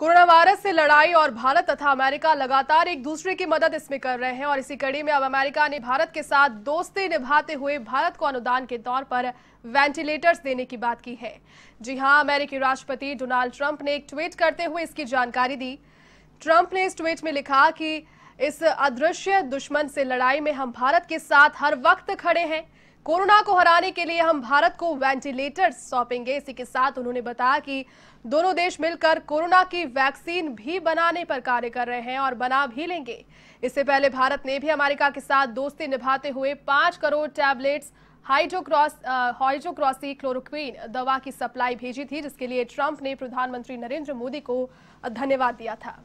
corona virus से लड़ाई और भारत तथा अमेरिका लगातार एक दूसरे की मदद इसमें कर रहे हैं और इसी कड़ी में अब अमेरिका ने भारत के साथ दोस्ती निभाते हुए भारत को अनुदान के तौर पर वेंटिलेटर्स देने की बात की है जी हां अमेरिकी राष्ट्रपति डोनाल्ड ट्रंप ने एक ट्वीट करते हुए इसकी जानकारी दी ट्रंप ने इस ट्वीट में लिखा कि इस अदृश्य दुश्मन से लड़ाई में हम भारत के साथ हर वक्त खड़े हैं कोरोना को हराने के लिए हम भारत को वेंटिलेटर सौंपेंगे इसी के साथ उन्होंने बताया कि दोनों देश मिलकर कोरोना की वैक्सीन भी बनाने पर कार्य कर रहे हैं और बना भी लेंगे इससे पहले भारत ने भी अमेरिका के साथ दोस्ती निभाते हुए पांच करोड़ टैबलेट्स हाइड्रोक्रॉस हाइड्रोक्रॉसी क्लोरोक्वीन दवा की सप्लाई भेजी थी जिसके लिए ट्रंप ने प्रधानमंत्री नरेंद्र मोदी को धन्यवाद दिया था